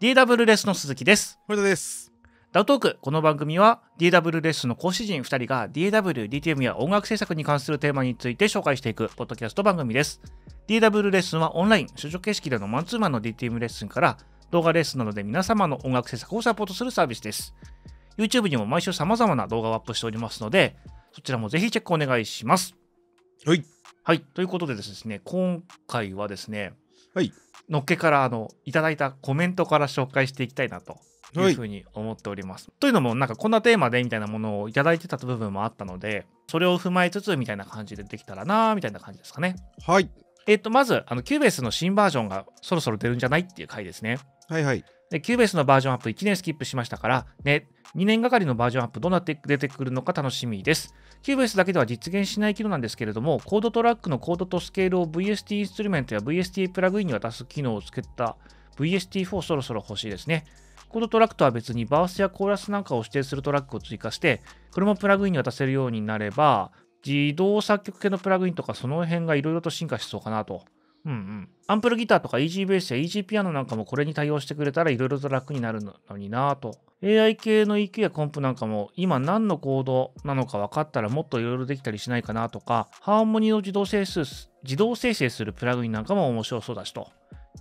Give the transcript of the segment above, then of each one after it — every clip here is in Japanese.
DW レッスンの鈴木です。堀田です。ダウトーク、この番組は DW レッスンの講師陣2人が DW、DTM や音楽制作に関するテーマについて紹介していくポッドキャスト番組です。DW レッスンはオンライン、就職形式でのマンツーマンの DTM レッスンから動画レッスンなどで皆様の音楽制作をサポートするサービスです。YouTube にも毎週様々な動画をアップしておりますので、そちらもぜひチェックお願いします。はい。はい。ということでですね、今回はですね、はい。のっけからあのいただいたコメントから紹介していきたいなというふうに思っております。はい、というのもなんかこんなテーマでみたいなものを頂いてた部分もあったのでそれを踏まえつつみたいな感じでできたらなみたいな感じですかね。はい。えっとまずあのキューベースの新バージョンがそろそろ出るんじゃないっていう回ですね。はいはい。で、キューベースのバージョンアップ1年スキップしましたから、ね、2年がかりのバージョンアップどうなって出てくるのか楽しみです。キューベースだけでは実現しない機能なんですけれども、コードトラックのコードとスケールを VST インストゥルメントや VST プラグインに渡す機能をつけた VST4 そろそろ欲しいですね。コードトラックとは別にバースやコーラスなんかを指定するトラックを追加して、これもプラグインに渡せるようになれば、自動作曲系のプラグインとかその辺がいろいろと進化しそうかなとうんうん、アンプルギターとか EG ベースや EG ピアノなんかもこれに対応してくれたらいろいろと楽になるのになぁと。AI 系の EQ やコンプなんかも今何のコードなのか分かったらもっといろいろできたりしないかなとか、ハーモニーを自動生成自動生成するプラグインなんかも面白そうだしと。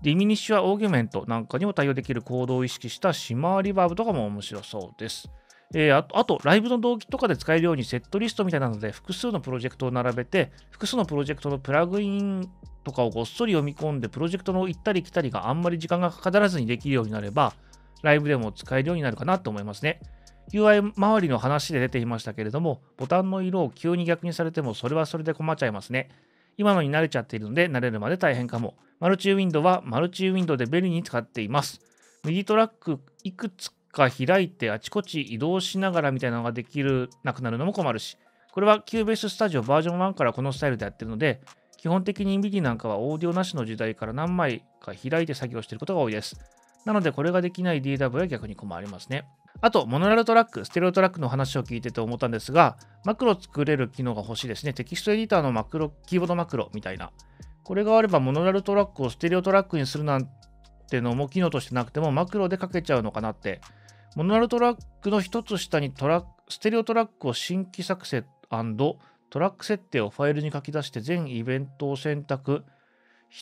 ディミニッシュやオーギュメントなんかにも対応できるコードを意識したシマーリバーブとかも面白そうです。えー、あと、あとライブの動機とかで使えるようにセットリストみたいなので、複数のプロジェクトを並べて、複数のプロジェクトのプラグインとかをごっそり読み込んで、プロジェクトの行ったり来たりがあんまり時間がかからずにできるようになれば、ライブでも使えるようになるかなと思いますね。UI 周りの話で出ていましたけれども、ボタンの色を急に逆にされても、それはそれで困っちゃいますね。今のに慣れちゃっているので、慣れるまで大変かも。マルチウィンドウはマルチウィンドウで便利に使っています。右トラックいくつか開いてあちこち移動しながらみたいなのができるなくなるのも困るし、これは Cubase Studio バージョン1からこのスタイルでやってるので、基本的に MIDI なんかはオーディオなしの時代から何枚か開いて作業していることが多いです。なのでこれができない DW は逆に困りますね。あと、モノラルトラック、ステレオトラックの話を聞いてて思ったんですが、マクロ作れる機能が欲しいですね。テキストエディターのマクロ、キーボードマクロみたいな。これがあれば、モノラルトラックをステレオトラックにするなんてのも機能としてなくても、マクロで書けちゃうのかなってモノラルトラックの1つ下にトラステレオトラックを新規作成トラック設定をファイルに書き出して全イベントを選択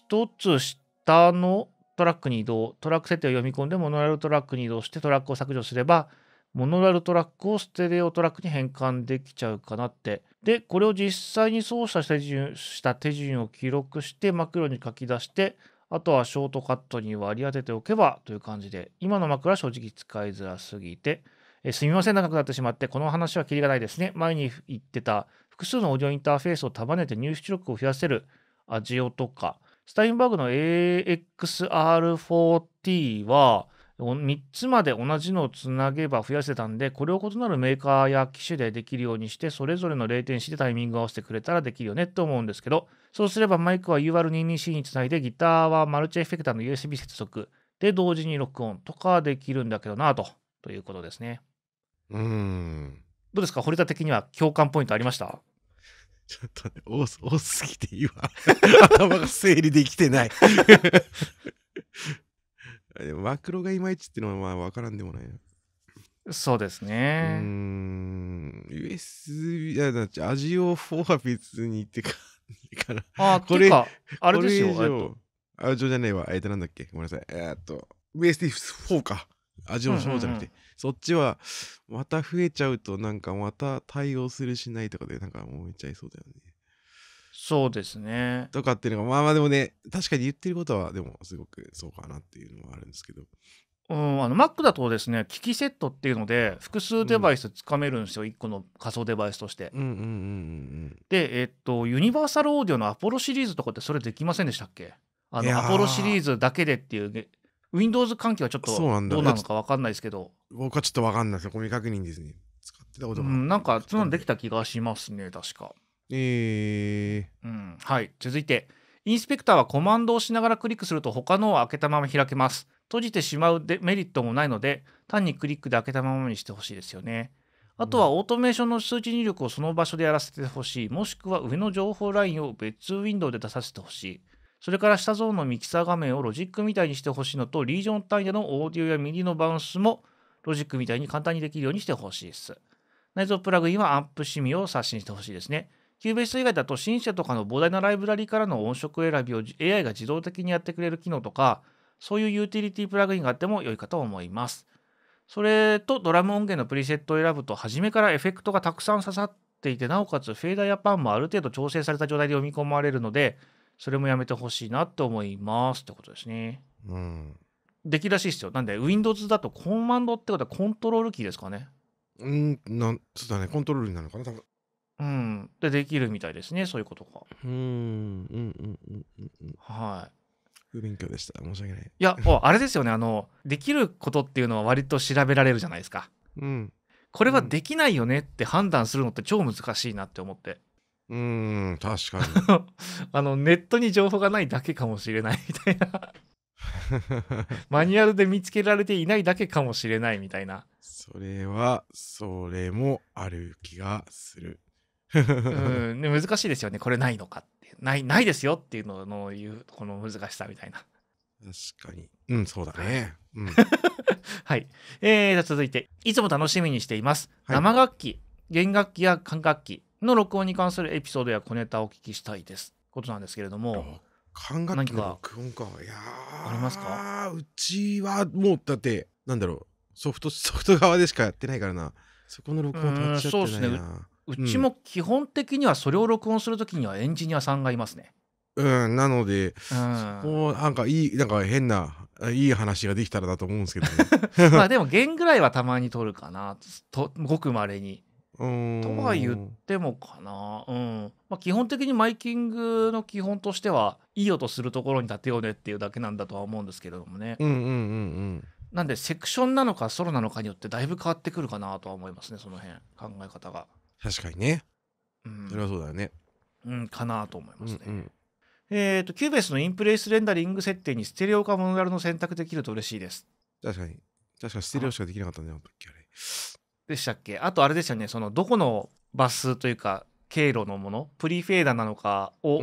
1つ下のトラックに移動トラック設定を読み込んでモノラルトラックに移動してトラックを削除すればモノラルトラックをステレオトラックに変換できちゃうかなってでこれを実際に操作した手順を記録してマクロに書き出してあとはショートカットに割り当てておけばという感じで、今の枕は正直使いづらすぎて、えすみません、長くなってしまって、この話はキリがないですね。前に言ってた複数のオーディオインターフェースを束ねて入出力を増やせるアジオとか、スタインバーグの AXR40 は、3つまで同じのをつなげば増やせたんで、これを異なるメーカーや機種でできるようにして、それぞれの0.4でタイミングを合わせてくれたらできるよねと思うんですけど、そうすればマイクは UR22C につないで、ギターはマルチエフェクターの USB 接続で同時に録音とかできるんだけどなと、ということですね。うん。どうですか堀田的には共感ポイントありましたちょっとね、多すぎて今、頭が整理できてないマクロがいまいちっていうのはまあ分からんでもないな。そうですね。うん、USB、いや、だって、味を4は別にってか、か らあ、これ、かあれですよ。あれじゃねえわ。えっと、なんだっけごめんなさい。えー、っと、USB4 か。味の4じゃなくて、そっちはまた増えちゃうと、なんかまた対応するしないとかで、なんかもうめっちゃいそうだよね。そうですね。とかっていうのがまあまあでもね確かに言ってることはでもすごくそうかなっていうのはあるんですけど。うん、あの Mac だとですね機器セットっていうので複数デバイスつかめるんですよ、うん、1個の仮想デバイスとして。で、えっと、ユニバーサルオーディオのアポロシリーズとかってそれできませんでしたっけあのアポロシリーズだけでっていう Windows 関係はちょっとどうなのか分かんないですけど僕はちょっと分かんないですよ未確認ですね使ってたことが、うん、なんかそんなのできた気がしますね確かえー、うん、はい続いてインスペクターはコマンドをしながらクリックすると他のを開けたまま開けます閉じてしまうデメリットもないので単にクリックで開けたままにしてほしいですよねあとはオートメーションの数値入力をその場所でやらせてほしいもしくは上の情報ラインを別ウィンドウで出させてほしいそれから下ゾーンのミキサー画面をロジックみたいにしてほしいのとリージョン単位でのオーディオやミのバウンスもロジックみたいに簡単にできるようにしてほしいです内蔵プラグインはアンプシミを刷新してほしいですねキューベース以外だと、新社とかの膨大なライブラリからの音色選びを AI が自動的にやってくれる機能とか、そういうユーティリティプラグインがあっても良いかと思います。それとドラム音源のプリセットを選ぶと、初めからエフェクトがたくさん刺さっていて、なおかつフェーダーやパンもある程度調整された状態で読み込まれるので、それもやめてほしいなって思いますってことですね。うん。出来らしいですよ。なんで、Windows だとコマンドってことはコントロールキーですかね。うん、なんそうだね、コントロールになるのかな、多分うん、でできるみたいですねそういうことが。うんうんうんうんうんうんはい。不勉強でした申し訳ないいやあれですよねあのできることっていうのは割と調べられるじゃないですか、うん、これはできないよねって判断するのって超難しいなって思ってうん確かに あのネットに情報がないだけかもしれないみたいなマニュアルで見つけられていないだけかもしれないみたいなそれはそれもある気がするうんで難しいですよねこれないのかってないないですよっていうののいうこの難しさみたいな確かにうんそうだね、うん、はい、えー、続いていつも楽しみにしています、はい、生楽器弦楽器や管楽器の録音に関するエピソードや小ネタをお聞きしたいですことなんですけれども管楽器の録音かいやありますかうちはもうだってなんだろうソフトソフト側でしかやってないからなそこの録音止まっちゃってないなうちも基本的にはそれを録音する時にはエンジニアさんがいますね。うん、なので、うん、なんかいいなんか変ないい話ができたらだと思うんですけど、ね、まあでも弦ぐらいはたまに取るかなとごくまれに。とは言ってもかな、うんまあ、基本的にマイキングの基本としてはいい音するところに立てようねっていうだけなんだとは思うんですけれどもね。うんうんうんうんなんでセクションなのかソロなのかによってだいぶ変わってくるかなとは思いますねその辺考え方が。確かにね、うん、それはそうだよねうんかなと思いますね、うんうん、えっ、ー、とキューベースのインプレイスレンダリング設定にステレオかモノラルの選択できると嬉しいです確かに確かステレオしかできなかったねあの時あれでしたっけあとあれでしたねそのどこのバスというか経路のものプリフェーダーなのかを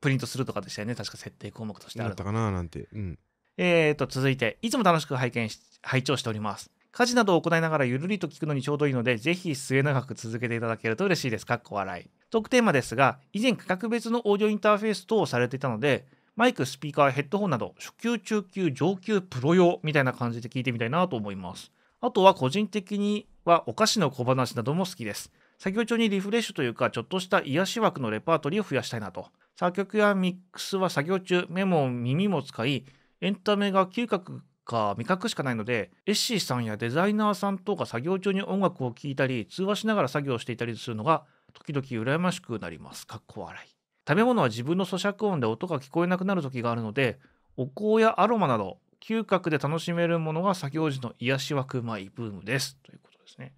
プリントするとかでしたよね、うんうん、確か設定項目としてあるったかななんて、うん、えっ、ー、と続いていつも楽しく拝見し拝聴しております家事などを行いながらゆるりと聞くのにちょうどいいので、ぜひ末永く続けていただけると嬉しいです。かっこ笑い。トークテーマですが、以前価格別のオーディオインターフェース等をされていたので、マイク、スピーカー、ヘッドホンなど、初級、中級、上級、プロ用みたいな感じで聞いてみたいなと思います。あとは個人的にはお菓子の小話なども好きです。作業中にリフレッシュというか、ちょっとした癒し枠のレパートリーを増やしたいなと。作曲やミックスは作業中、目も耳も使い、エンタメが嗅覚か味覚しかないのでエッシーさんやデザイナーさんとか作業中に音楽を聴いたり通話しながら作業していたりするのが時々羨ましくなりますかっこ笑い食べ物は自分の咀嚼音で音が聞こえなくなる時があるのでお香やアロマなど嗅覚で楽しめるものが作業時の癒し枠マイブームですということですね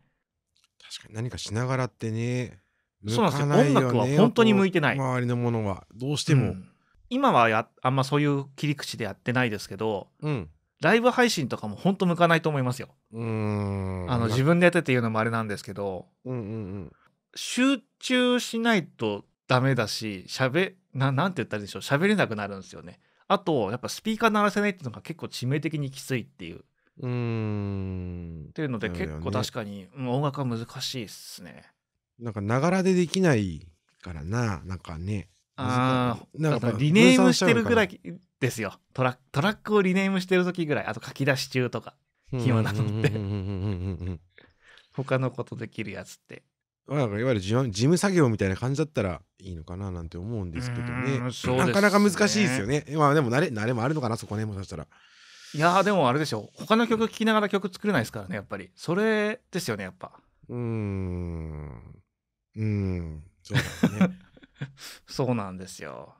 確かに何かしながらってねそうなんですよ、音楽は本当に向いてない周りのものはどうしても、うん、今はやあんまそういう切り口でやってないですけど、うん、ライブ配信とかも本当向かないと思いますよ。うんあの自分でやってていうのもあれなんですけど、うんうんうん、集中しないとダメだし喋ななんて言ったらいいでしょう喋れなくなるんですよね。あとやっぱスピーカー鳴らせないっていうのが結構致命的にきついっていう。うんっていうので結構確かに、ね、音楽は難しいっすね。なんかながらでできないからななんかね。ああ、なんかリネームしてるぐらい、ですよトラトラックをリネームしてる時ぐらいあと書き出し中とか暇なのって他のことできるやつってまあ、いわゆる事務作業みたいな感じだったらいいのかななんて思うんですけどね、ね、なかなか難しいですよねまあでも慣れ慣れもあるのかなそこねもしかしたらいやでもあれでしょ他の曲聴きながら曲作れないですからねやっぱりそれですよねやっぱうんうんそうね そうなんですよ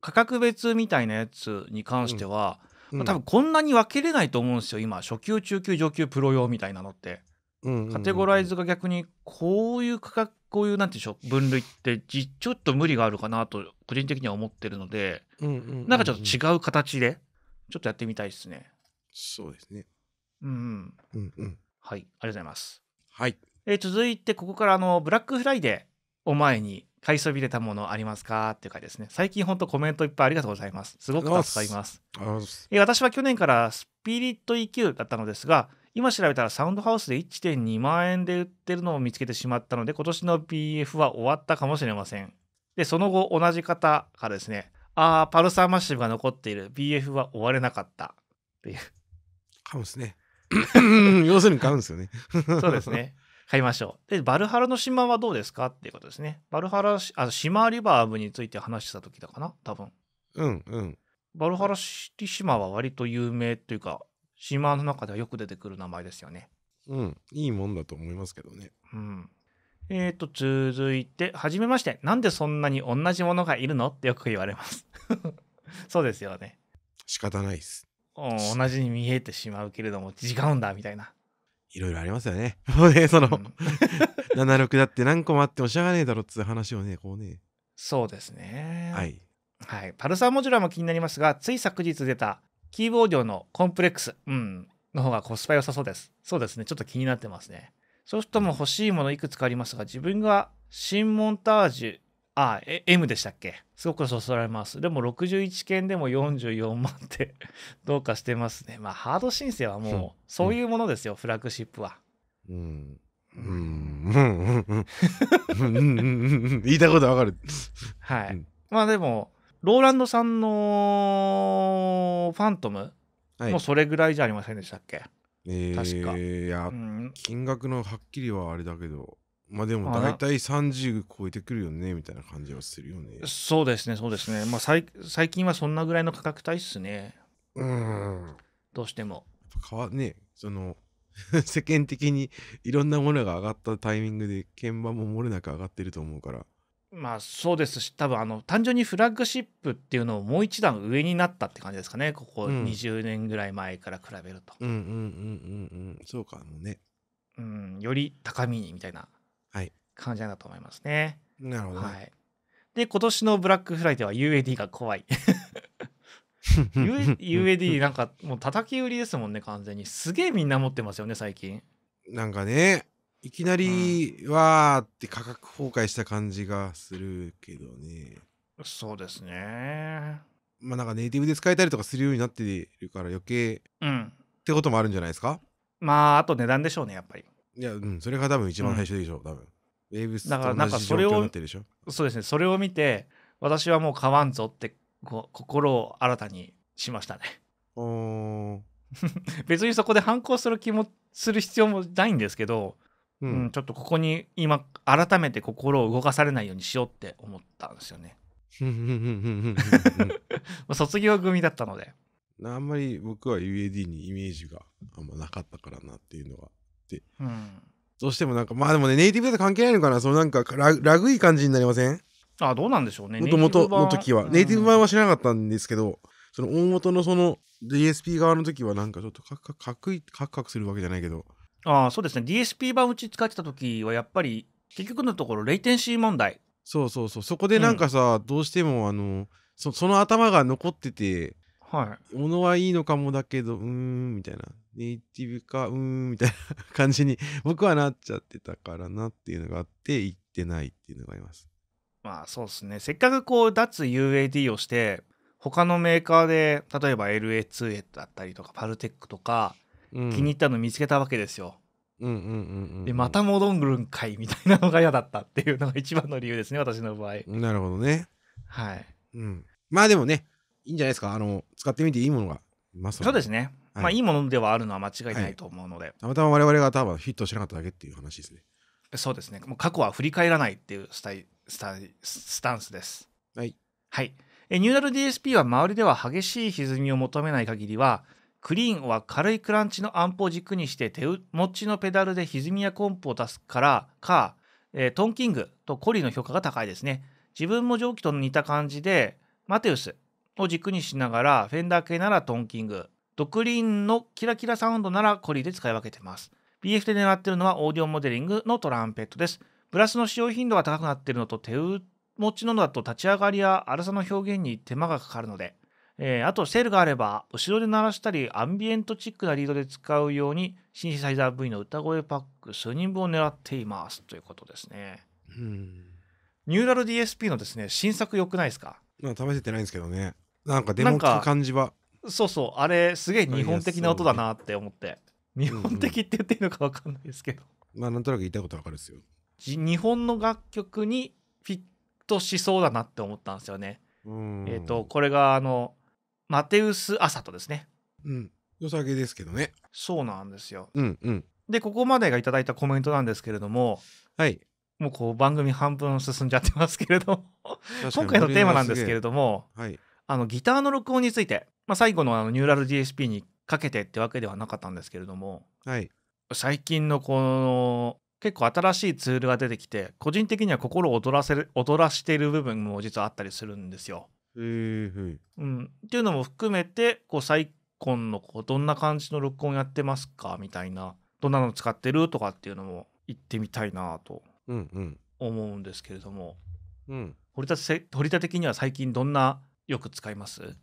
価格別みたいなやつに関しては、まあ、多分こんなに分けれないと思うんですよ今初級中級上級プロ用みたいなのって。カテゴライズが逆にこういう価格こういうなんていうんでしょう分類ってちょっと無理があるかなと個人的には思ってるので、うんうん、なんかちょっと違う形でちょっとやってみたいですね。そうですね。うん、うん、うんうんはいありがとうございます。はい。えー、続いてここからあのブラックフライデーを前に買いそびれたものありますかっていう回ですね。最近本当コメントいっぱいありがとうございます。すごく助かります。え私は去年からスピリット EQ だったのですが、今調べたらサウンドハウスで1.2万円で売ってるのを見つけてしまったので、今年の BF は終わったかもしれません。で、その後同じ方からですね、ああ、パルサーマッシブが残っている BF は終われなかったっていう。買うんですね。要するに買うんですよね。そうですね。買いましょう。で、バルハラの島はどうですかっていうことですね。バルハラ、あ島リバーブについて話した時だかな多分。うんうん。バルハラ島は割と有名というか、島の中ではよく出てくる名前ですよね。うん、いいもんだと思いますけどね。うん。えっ、ー、と、続いて、はじめまして。なんでそんなに同じものがいるのってよく言われます。そうですよね。仕方ないです。同じに見えてしまうけれども違うんだみたいな。いろいろありますよね。も うね、その、うん、76 だって何個もあってもしゃがねえだろっつう話をね、こうね。そうですね。はい。はい。パルサーモジュラーも気になりますが、つい昨日出たキーボード用のコンプレックス、うん、の方がコスパ良さそうです。そうですね。ちょっと気になってますね。ソフトも欲しいものいくつかありますが、自分が新モンタージュあ、え M でしたっけすごくそそられます。でも61件でも44万って どうかしてますね。まあハード申請はもうそういうものですよ、うん、フラッグシップは。うん。うん。う言いたことわかる。はい。うん、まあでも、ローランドさんのファントムもそれぐらいじゃありませんでしたっけ、は確か。えいや、うん、金額のはっきりはあれだけど。まあでも大体30超えてくるよねみたいな感じはするよねそうですねそうですねまあ最最近はそんなぐらいの価格帯っすねうんどうしてもやっねその 世間的にいろんなものが上がったタイミングで鍵盤も漏れなく上がってると思うからまあそうですし多分あの単純にフラッグシップっていうのをもう一段上になったって感じですかねここ20年ぐらい前から比べると、うん、うんうんうんうんうんそうかもねうんより高みにみたいな感じなんだと思いますね。はい、なるほど、はい。で、今年のブラックフライデーは UAD が怖い。UAD なんかもう叩き売りですもんね、完全に。すげえみんな持ってますよね、最近。なんかね、いきなり、うん、わーって価格崩壊した感じがするけどね。そうですね。まあなんかネイティブで使えたりとかするようになってるから余計、うん、ってこともあるんじゃないですかまああと値段でしょうねやっぱりいや、うん、それが多分一番最初でしょ、うん、多分。ウェーブスと同じ状況になってるでしょ。そうですね、それを見て、私はもう買わんぞってこ心を新たにしましたね。お 別にそこで反抗する気もする必要もないんですけど、うん、うん、ちょっとここに今改めて心を動かされないようにしようって思ったんですよね。卒業組だったのであんまり僕は UAD にイメージがあんまなかったからなっていうのは、うん、どうしてもなんかまあでもねネイティブだと関係ないのかなそのなんかララグい感じになりませんあどうなんでしょうねもともとの時は、ネイティブ版は知らなかったんですけどその大元のその DSP 側の時はなんかちょっとカクカクカクカクするわけじゃないけどああそうですね DSP 版うち使ってた時はやっぱり結局のところレイテンシー問題そうそうそうそこでなんかさ、うん、どうしてもあのその頭が残っててはい。ものはいいのかもだけど、うーん、みたいな。ネイティブか、うーん、みたいな感じに 僕はなっちゃってたからなっていうのがあって、行ってないっていうのがあります。まあそうですね。せっかくこう、脱 UAD をして、他のメーカーで、例えば LA2A だったりとか、パルテックとか、うん、気に入ったの見つけたわけですよ。うんうんうんうん、でまた戻るんかいみたいなのが嫌だったっていうのが一番の理由ですね私の場合なるほどねはい、うん、まあでもねいいんじゃないですかあの使ってみていいものがいますそうですね、はい、まあいいものではあるのは間違いないと思うので、はい、たまたま我々が多分ヒットしなかっただけっていう話ですねそうですねもう過去は振り返らないっていうスタイスタスタンスですはい、はい、えニューラル DSP は周りでは激しい歪みを求めない限りはクリーンは軽いクランチのアンプを軸にして手持ちのペダルで歪みやコンプを出すからか、えー、トンキングとコリーの評価が高いですね自分も蒸気と似た感じでマテウスを軸にしながら、フェンダー系ならトンキング、ドクリーンのキラキラサウンドならコリーで使い分けてます。BF で狙ってるのはオーディオモデリングのトランペットです。ブラスの使用頻度が高くなってるのと手持ちのだと立ち上がりや粗さの表現に手間がかかるので、えー、あとセールがあれば後ろで鳴らしたりアンビエントチックなリードで使うようにシンセサイザー V の歌声パック数人分を狙っていますということですね。うんニューラル DSP のですね新作良くないですか、まあ、試せてないんですけどね。なんかデモ聞く感じはそうそうあれすげえ日本的な音だなって思って、ね、日本的って言っていいのか分かんないですけど、うん、まあなんとなく言いたいことわかるですよ日本の楽曲にフィットしそうだなって思ったんですよねえっ、ー、とこれがあのマテウス・アサトですねうん良さげですけどねそうなんですよ、うんうん、でここまでがいただいたコメントなんですけれどもはいもうこう番組半分進んじゃってますけれど今回のテーマなんですけれども、はい、あのギターの録音について、まあ、最後のあのニューラル DSP にかけてってわけではなかったんですけれども、はい、最近のこの結構新しいツールが出てきて個人的には心を躍らせる踊らしている部分も実はあったりするんですよ。えーうん、っていうのも含めてこう最近のこうどんな感じの録音やってますかみたいなどんなの使ってるとかっていうのも言ってみたいなと思うんですけれども、うん、うん、堀田的には最近どんなよく使います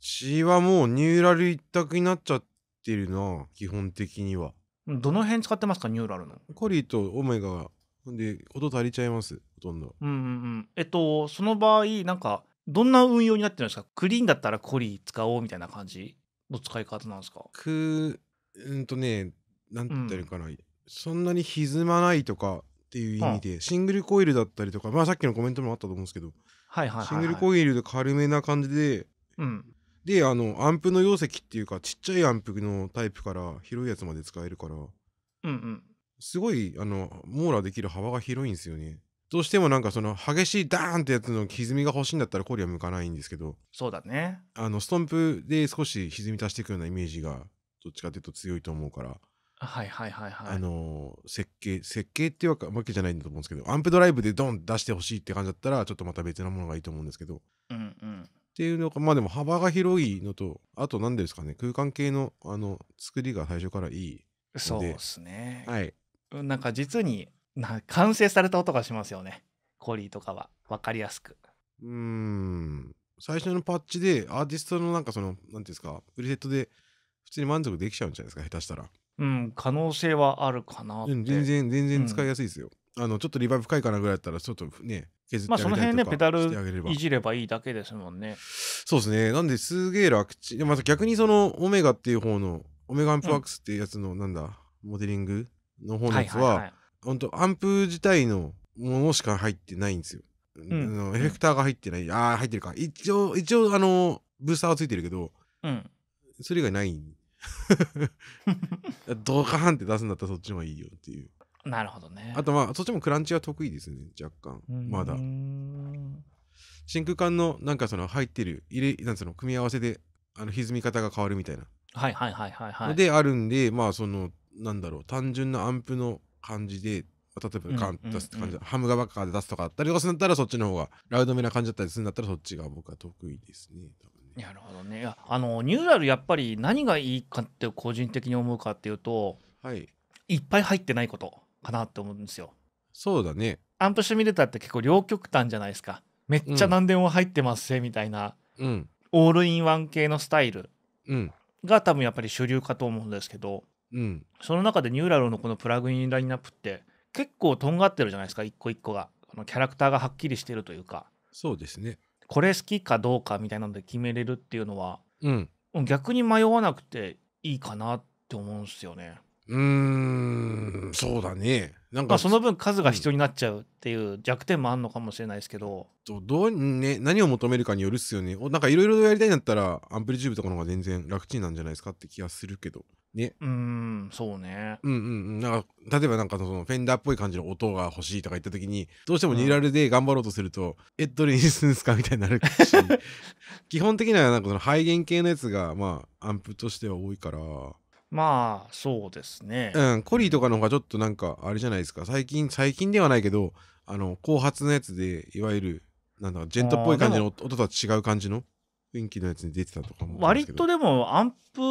血はもうニューラル一択になっちゃってるな基本的にはどの辺使ってますかニューラルのコリーとオメガで音足りちゃいますほとんどうんうんうんえっとその場合なんかどんな運用になってるんですかクリーンだったらコリー使おうみたいな感じの使い方なんですかくうんとねなんて言ったらいいかな、うん、そんなに歪まないとかっていう意味で、シングルコイルだったりとかまあさっきのコメントもあったと思うんですけどはいはいはいはいシングルコイルで軽めな感じでうんであのアンプの容積っていうかちっちゃいアンプのタイプから広いやつまで使えるからうんうんすごいあの網羅できる幅が広いんですよねどうしてもなんかその激しいダーンってやつの歪みが欲しいんだったらコリは向かないんですけどそうだねあのストンプで少し歪み足していくようなイメージがどっちかっていうと強いと思うからはいはいはいはい。あの設計設計っていうわけじゃないんだと思うんですけどアンプドライブでドン出してほしいって感じだったらちょっとまた別なものがいいと思うんですけどっうんうん。ていうのがまあでも幅が広いのとあと何ですかね空間系のあの作りが最初からいいそうですね。はいなんか実にな完成された音がしますよね。コリーとかは分かりやすく。うーん最初のパッチでアーティストのなんかその何ていうんですかプリセットで普通に満足できちゃうんじゃないですか下手したらうん、可能性はあるかなって、全然全然使いやすいですよ、うん、あのちょっとリバイブ深いかなぐらいだったらちょっとね削ってあげまあその辺ねペダルいじればいいだけですもんねそうですねなんですげえ楽ちまた逆にそのオメガっていう方のオメガアンプワークスっていうやつのなんだ、モデリングの方のやつは,、はいはいはい、本当アンプ自体のものしか入ってないんですよ、うん、エフェクターが入ってないああ入ってるか一応一応あのブースターはついてるけど、うん、それ以外ないん ドカーンって出すんだったらそっちもいいよっていうなるほどねあとまあそっちもクランチは得意ですね若干まだ真空管のなんかその入ってる入れなんその組み合わせであの歪み方が変わるみたいなはいはいはいはいはいであるんでまあそのなんだろう単純なアンプの感じで例えばカン出すって感じ、うんうんうん、ハムがっかで出すとかあったりとかするんだったらそっちの方がラウドめな感じだったりするんだったらそっちが僕は得意ですねなるほどねあのニューラルやっぱり何がいいかって個人的に思うかっていうと、はい、いっぱい入ってないことかなって思うんですよ。そうだねアンプシミュレーターって結構両極端じゃないですかめっちゃ何でも入ってますせ、うん、みたいな、うん、オールインワン系のスタイルが多分やっぱり主流かと思うんですけど、うん、その中でニューラルのこのプラグインラインナップって結構とんがってるじゃないですか一個一個がこのキャラクターがはっきりしてるというかそうですねこれ好きかどうかみたいなので決めれるっていうのは、うん、逆に迷わなくていいかなって思うんですよね。うんそうだねなんか、その分数が必要になっちゃうっていう弱点もあるのかもしれないですけど、うん、どうね何を求めるかによるっすよねおなんかいろいろやりたいんだったらアンプリチューブとかの方が全然楽ちんなんじゃないですかって気がするけどねうんそうねうんうんなんか例えばなんかそのフェンダーっぽい感じの音が欲しいとか言った時にどうしてもニーラルで頑張ろうとすると、うん、えどれにするんすかみたいになるし 基本的にはなんかその肺弦系のやつがまあアンプとしては多いからまあそうですね、うん、コリーとかの方がちょっとなんかあれじゃないですか最近最近ではないけどあの後発のやつでいわゆるなんだジェントっぽい感じの音とは違う感じの雰囲気のやつに出てたとかも割とでもアンプ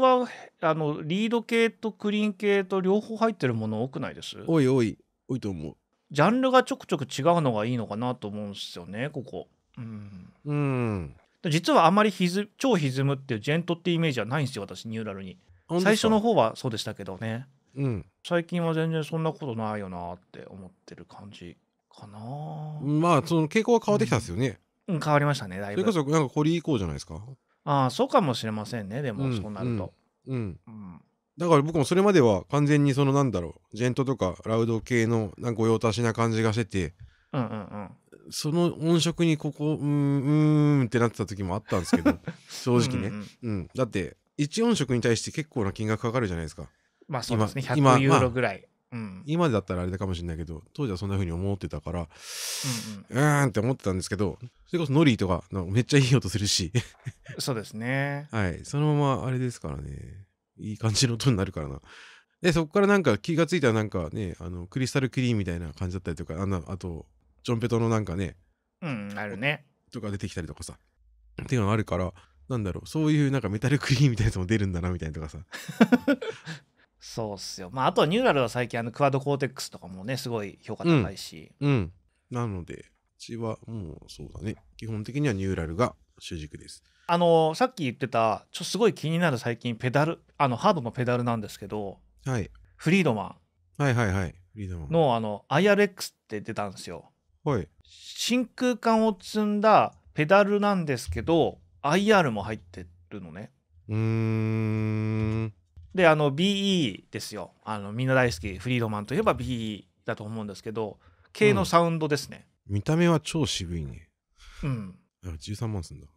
はあのリード系とクリーン系と両方入ってるもの多くないです多い多い多いと思うジャンルがちょくちょく違うのがいいのかなと思うんですよねここうん、うん、実はあまりひず超歪むっていうジェントってイメージはないんですよ私ニューラルに最初の方はそうでしたけどね、うん、最近は全然そんなことないよなって思ってる感じかなまあその傾向は変わってきたんですよね、うん、うん、変わりましたねだいぶそれこそなんかこれ以降じゃないですかああそうかもしれませんねでも、うん、そうなるとうん、うんだから僕もそれまでは完全にそのなんだろうジェントとかラウド系のなんか御用達な感じがしてて、うんうんうんその音色にここうーんうーんってなってた時もあったんですけど 正直ね、うん、うんうん、だって1音色に対して結構な金額かかるじゃないですか。まあそうですね、100ユーロぐらい。うん、今だったらあれかもしれないけど当時はそんなふうに思ってたからうん、うん、ーんって思ってたんですけどそれこそノリーとかめっちゃいい音するし そうですねはいそのままあれですからねいい感じの音になるからなでそこからなんか気がついたらなんかねあのクリスタルクリーンみたいな感じだったりとかあのあとジョンペトのなんかねうんあるねとか出てきたりとかさっていうのがあるからなんだろうそういうなんかメタルクリーンみたいなやつも出るんだなみたいなとかさ そうっすよまああとはニューラルは最近あのクワッドコーテックスとかもねすごい評価高いし、うん、うん、なのでうちはもうそうだね基本的にはニューラルが主軸ですあのさっき言ってたちょすごい気になる最近ペダルあのハードのペダルなんですけど、はい、フリードマンはいはいはいフリードマンのあの IRX って出たんですよはい真空管を積んだペダルなんですけど IR も入ってるのね。うんであの BE ですよあのみんな大好きフリードマンといえば BE だと思うんですけど系のサウンドですね、うん、見た目は超渋いねうん13万すんだい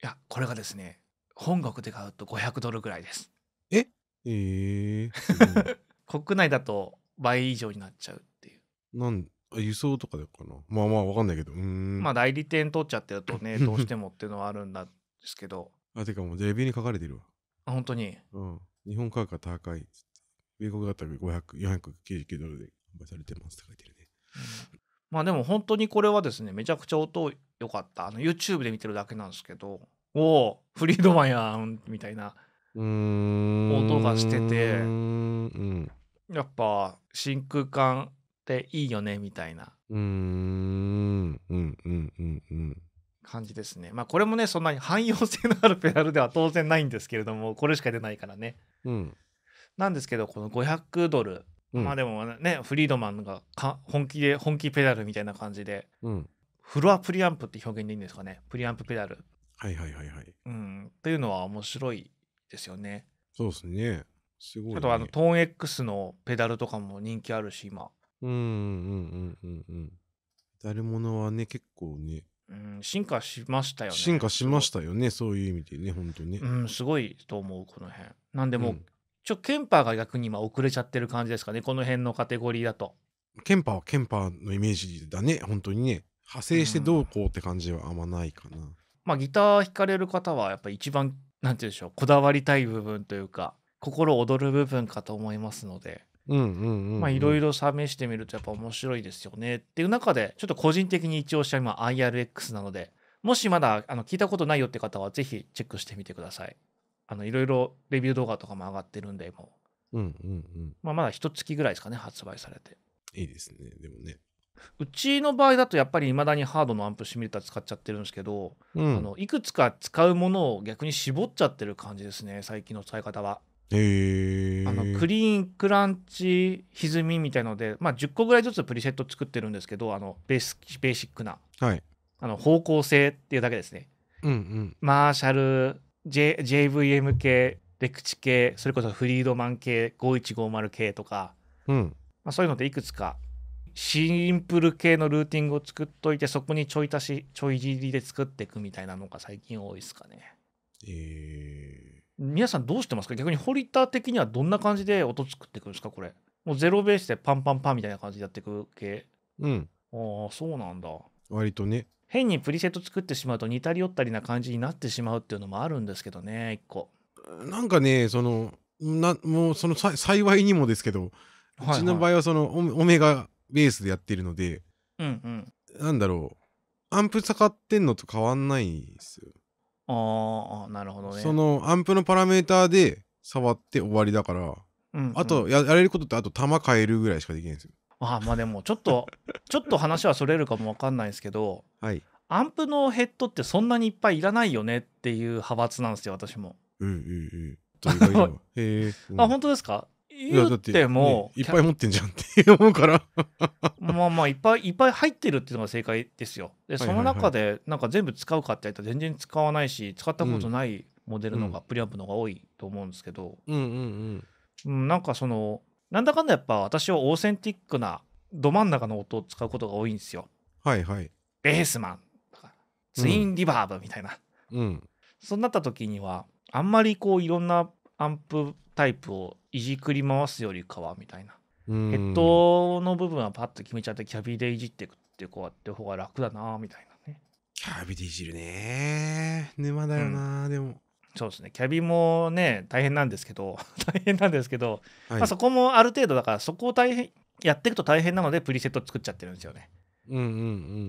やこれがですね本国で買うと500ドルぐらいですええー、国内だと倍以上になっちゃうっていうなん輸送とかでかなまあまあわかんないけどうんまあ代理店取っちゃってるとね どうしてもっていうのはあるんだですけどあてかもうデビューに書かれてるわあ本当にうん日本価格が高い米国だったら500499ドルで販売されてますって書いてるね、うん、まあでも本当にこれはですねめちゃくちゃ音良かったあの YouTube で見てるだけなんですけどおおフリードマンやんみたいな音がしてて、うん、やっぱ真空管っていいよねみたいなうんうんうんうんうん感じですねまあこれもねそんなに 汎用性のあるペダルでは当然ないんですけれどもこれしか出ないからね、うん、なんですけどこの500ドル、うん、まあでもねフリードマンがか本気で本気ペダルみたいな感じで、うん、フロアプリアンプって表現でいいんですかねプリアンプペダルはいはいはいはい、うん、というのは面白いですよねそうですねすごい、ね、あとあのトーン X のペダルとかも人気あるし今うんうんうんうんうん。誰るものはね、結構ね、うん、進化しましたよね。進化しましたよね、そういう意味でね、本当にね。うん、すごいと思う、この辺。なんでもう、ん、ちょ、ケンパーが逆に今遅れちゃってる感じですかね、この辺のカテゴリーだと。ケンパーはケンパーのイメージだね、本当にね。派生してどうこうって感じはあんまないかな。うん、まあ、ギター弾かれる方は、やっぱ一番、なんて言うんでしょう、こだわりたい部分というか、心躍る部分かと思いますので。いろいろ試してみるとやっぱ面白いですよねっていう中でちょっと個人的に一応した今 IRX なのでもしまだあの聞いたことないよって方はぜひチェックしてみてください。あのいろいろレビュー動画とかも上がってるんでもう,、うんうんうんまあ、まだ一月ぐらいですかね発売されて。いいですねでもね。うちの場合だとやっぱりいまだにハードのアンプシミュレーター使っちゃってるんですけど、うん、あのいくつか使うものを逆に絞っちゃってる感じですね最近の使い方は。あのクリーンクランチ歪みみたいので、まあ、10個ぐらいずつプリセット作ってるんですけどあのベースベーシックな、はい、あの方向性っていうだけですね、うんうん、マーシャル、J、JVM 系レクチ系それこそフリードマン系5150系とか、うんまあ、そういうのでいくつかシンプル系のルーティングを作っといてそこにちょい足しちょいじりで作っていくみたいなのが最近多いですかね。えー皆さんどうしてますか逆にター的にはどんな感じで音作っていくんですかこれもうゼロベースでパンパンパンみたいな感じでやっていく系うんああそうなんだ割とね変にプリセット作ってしまうと似たり寄ったりな感じになってしまうっていうのもあるんですけどね一個なんかねそのなもうその幸いにもですけど、はいはい、うちの場合はそのオメガベースでやってるので、うんうん、なんだろうアンプ使ってんのと変わんないですよああなるほどねそのアンプのパラメーターで触って終わりだから、うんうん、あとやれることってあと弾変えるぐらいしかできないんですよあまあでもちょっと ちょっと話はそれるかも分かんないですけど、はい、アンプのヘッドってそんなにいっぱいいらないよねっていう派閥なんですよ私も。うんうんうん。うう あ本当ですか言ってもいっぱい持ってんじゃんって思うからまあまあいっぱいいっぱい入ってるっていうのが正解ですよでその中でなんか全部使うかって言ったら全然使わないし使ったことないモデルのが、プリアンプのが多いと思うんですけど、うんうんうん、なんかそのなんだかんだやっぱ私はオーセンティックなど真ん中の音を使うことが多いんですよはいはいベースマンとかツインリバーブみたいな、うん、そうなった時にはあんまりこういろんなアンプタイプをいじくり回すよりかはみたいなヘッドの部分はパッと決めちゃってキャビでいじっていくってこうやって方が楽だなみたいなねキャビでいじるね沼だよな、うん、でもそうですねキャビもね大変なんですけど 大変なんですけど、はい、まあ、そこもある程度だからそこを大変やっていくと大変なのでプリセット作っちゃってるんですよね。うんうん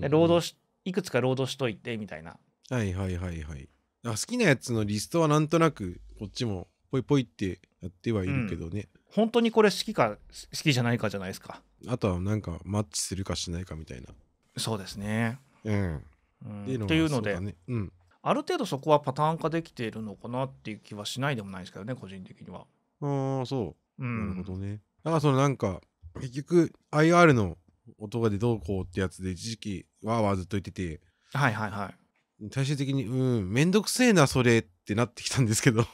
うん、うん、労働しいくつか労働しといてみたいな。はいはいはいはい。好きなやつのリストはなんとなくこっちもポイポイってやってはいるけどね、うん、本当にこれ好きか好きじゃないかじゃないですかあとはなんかマッチするかしないかみたいなそうですねうん、うっていうので、ね、うん、ある程度そこはパターン化できているのかなっていう気はしないでもないですけどね個人的にはああそう、うん、なるほどねだからそのなんか結局 IR の音がでどうこうってやつで一時期わーわーずっと言っててはいはいはい最終的にうんめんどくせえなそれってなってきたんですけど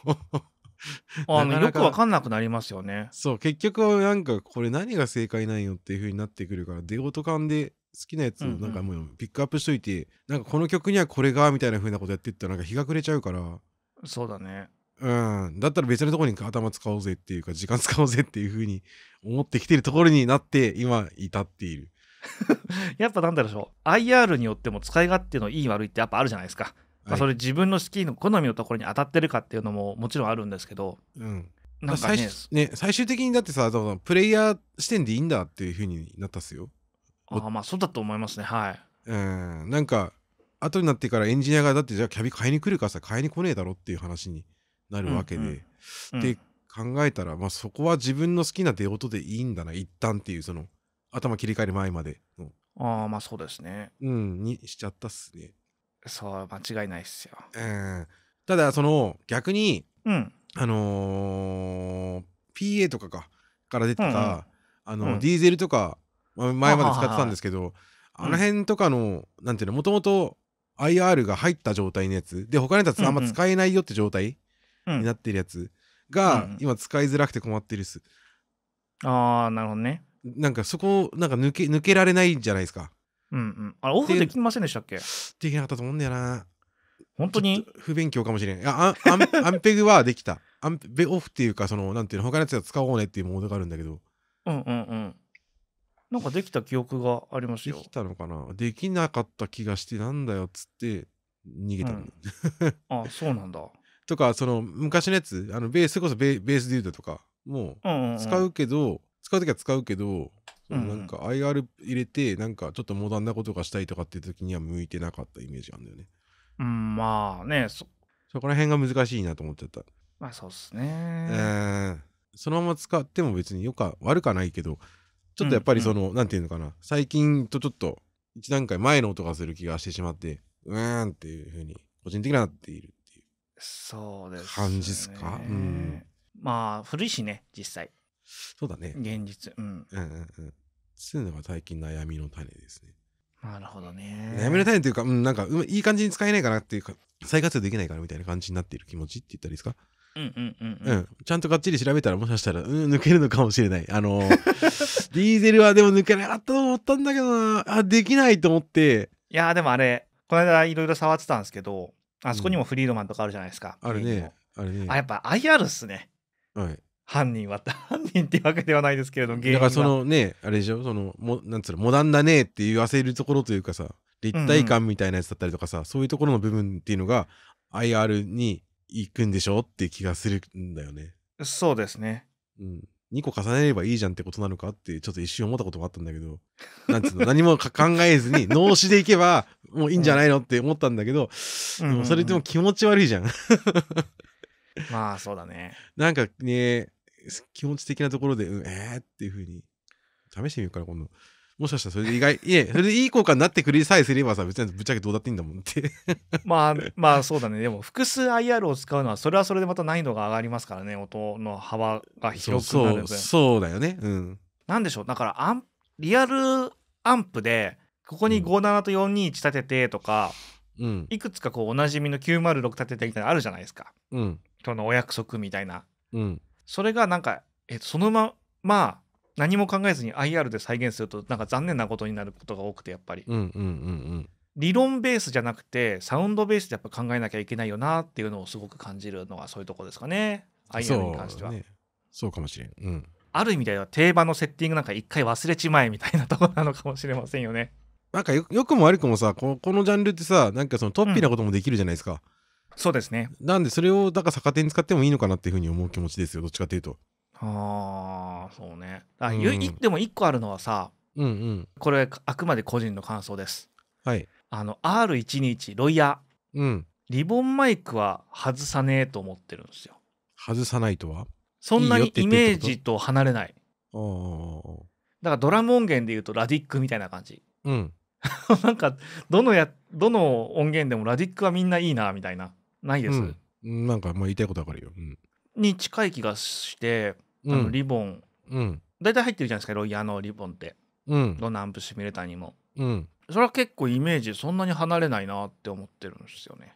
あのよくわかんなくなりますよね。そう結局はなんかこれ何が正解なんよっていう風になってくるから出事感で好きなやつをなんかもうピックアップしといて、うんうん、なんかこの曲にはこれがみたいな風なことやってったらなんか日が暮れちゃうからそうだねうんだったら別のところに頭使おうぜっていうか時間使おうぜっていう風に思ってきてるところになって今至っている やっぱなんだろう IR によっても使い勝手のいい悪いってやっぱあるじゃないですかまあ、それ自分のスキーの好みのところに当たってるかっていうのももちろんあるんですけど、うん、なんかねね最終的にだってさプレイヤー視点でいいんだっていうふうになったっすよああまあそうだと思いますねはいうんなんか後になってからエンジニアがだってじゃあキャビ買いに来るかさ買いに来ねえだろっていう話になるわけで、うんうん、で、考えたら、まあ、そこは自分の好きな出音でいいんだな一旦っていうその頭切り替える前までのああまあそうですねうんにしちゃったっすねそう間違いないっすよ、ただその逆に、うん、あのー、PA とかかから出てた、うんうん、あの、うん、ディーゼルとか前まで使ってたんですけどあの辺とかの、うん、なんていうのもともと IR が入った状態のやつで他のやつあんま使えないよって状態になってるやつが、今使いづらくて困ってるっすあーなるほどねなんかそこなんか抜け抜けられないんじゃないですかうんうん。あれ、オフできませんでしたっけできなかったと思うんだよな。本当に不勉強かもしれない。あ、アンペグはできた。アンペオフっていうか、その、なんていうの、他のやつは使おうねっていうモードがあるんだけど。うんうんうん。なんかできた記憶がありますよ。できたのかなできなかった気がして、なんだよっつって、逃げた、うん、あ、そうなんだ。とか、その、昔のやつ、あのベースこそベベースデュードとか、もう、使うけど、うんうんうん、使うときは使うけど、うん、なんか IR 入れてなんかちょっとモダンなことがしたいとかっていう時には向いてなかったイメージがあるんだよね。うん、まあねそこら辺が難しいなと思ってた。まあそうっすね、えー。そのまま使っても別によか悪かないけどちょっとやっぱりその、うんうん、なんていうのかな最近とちょっと一段階前の音がする気がしてしまってうーんっていうふうに個人的になっているっていうそうです、感じっすか、うん、まあ古いしね実際そうだね現実うん、うんうんうんするのが最近悩みの種ですね。なるほどね。悩みの種というか、うん、なんか、いい感じに使えないかなっていうか、再活用できないからみたいな感じになっている気持ちって言ったらいいですかうんうんうん、うん、うん。ちゃんとがっちり調べたら、もしかしたら、うん、抜けるのかもしれない。あの、ディーゼルはでも抜けなかったと思ったんだけどな、あ、できないと思って。いやでもあれ、この間いろいろ触ってたんですけど、あそこにもフリードマンとかあるじゃないですか。うん、あるね。あれね。あ、やっぱ IR っすね。はい。犯人は犯人っていうわけではないですけれどもだからそのねあれでしょそのもなんつうのモダンだねって言わせるところというかさ立体感みたいなやつだったりとかさ、うんうん、そういうところの部分っていうのが IR に行くんでしょって気がするんだよね。そうですね。うん、2個重ねればいいじゃんってことなのかってちょっと一瞬思ったこともあったんだけどなんつうの何も考えずに 脳死でいけばもういいんじゃないのって思ったんだけど、うん、でもそれでも気持ち悪いじゃん。まあそうだねなんかね気持ち的なところで、うん、えーっていうふうに試してみようかな今度もしかしたらそれで意外 いえそれでいい効果になってくれさえすればさ別にぶっちゃけどうだっていいんだもんって まあまあそうだねでも複数 IR を使うのはそれはそれでまた難易度が上がりますからね音の幅が広くなるそうだよねうんなんでしょうだからアンリアルアンプでここに57と421立ててとか、うん、いくつかこうおなじみの906立ててみたいなのあるじゃないですか、うん、とのお約束みたいな、うん、それがなんか、えそのまま何も考えずに IR で再現するとなんか残念なことになることが多くてやっぱり、うんうんうんうん、理論ベースじゃなくてサウンドベースでやっぱ考えなきゃいけないよなっていうのをすごく感じるのがそういうとこですかね IR に関してはそう、ね,、かもしれん、うん、ある意味では定番のセッティングなんか一回忘れちまえみたいなとこなのかもしれませんよねなんかよくも悪くもさここのジャンルってさなんかその突飛なこともできるじゃないですか、うんそうですねなんでそれをだから逆手に使ってもいいのかなっていうふうに思う気持ちですよどっちかというとああそうねあ、うん、でも一個あるのはさ、うんうん、これあくまで個人の感想ですはいあの R121 ロイヤー、うん、リボンマイクは外さねえと思ってるんですよ外さないとはそんなにイメージと離れないだからドラム音源でいうとラディックみたいな感じうん なんかどのやどの音源でもラディックはみんないいなみたいなないです、うん、なんかまあ言いたいことわかるよ、うん、に近い気がしてあのリボン、大体入ってるじゃないですかロイヤーのリボンって、うん、どのアンプシミュレーターにも、それは結構イメージそんなに離れないなって思ってるんですよね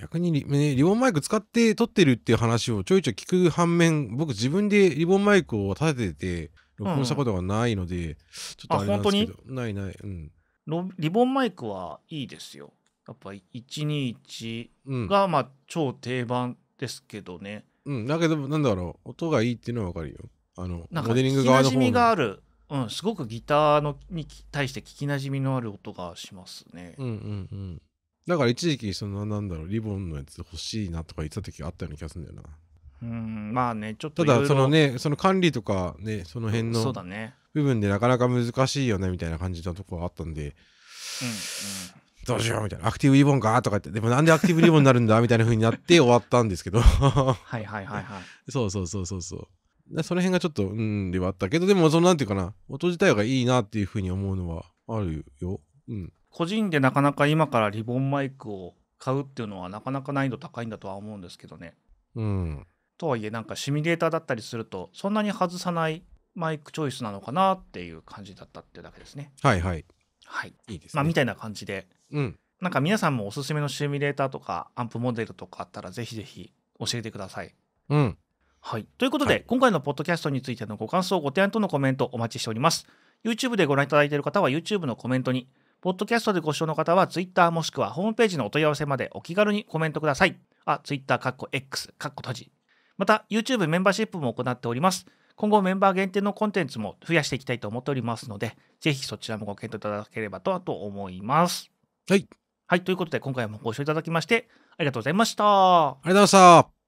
逆にリ,、ね、リボンマイク使って撮ってるっていう話をちょいちょい聞く反面僕自分でリボンマイクを立てて録音したことがないので、うん、ちょっとあれなんですけどないない、うん、リボンマイクはいいですよやっぱ121がまあ超定番ですけどね。うん、だけどなんだろう音がいいっていうのは分かるよ。あのモデリング側の方の。がある、うん、すごくギターのに対して聞きなじみのある音がしますね。うんうんうん。だから一時期そのなんだろうリボンのやつ欲しいなとか言った時があったような気がするんだよな。うんまあねちょっとただそのねその管理とかねその辺の部分でなかなか難しいよねみたいな感じのところがあったんで、うんうん、どうしようみたいなアクティブリボンかとか言ってでもなんでアクティブリボンになるんだみたいな風になって終わったんですけどはいはいはいはい そうそうそうそうそうその辺がちょっとうんではあったけどでもそのなんていうかな音自体がいいなっていう風に思うのはあるようん個人でなかなか今からリボンマイクを買うっていうのはなかなか難易度高いんだとは思うんですけどねうんとはいえなんかシミュレーターだったりするとそんなに外さないマイクチョイスなのかなっていう感じだったってだけですねはいはいはい、いいです、ね、まあ、みたいな感じで、うん、なんか皆さんもおすすめのシミュレーターとかアンプモデルとかあったらぜひぜひ教えてください。うん、はい、ということで、はい、今回のポッドキャストについてのご感想ご提案とのコメントお待ちしております。YouTube でご覧いただいている方は YouTube のコメントにポッドキャストでご視聴の方は Twitter もしくはホームページのお問い合わせまでお気軽にコメントください。あ、Twitter、かっこ X、かっこ閉じ。また、YouTube メンバーシップも行っております。今後メンバー限定のコンテンツも増やしていきたいと思っておりますので、ぜひそちらもご検討いただければと思います。はい。はい、ということで今回もご視聴いただきましてありがとうございました。ありがとうございました。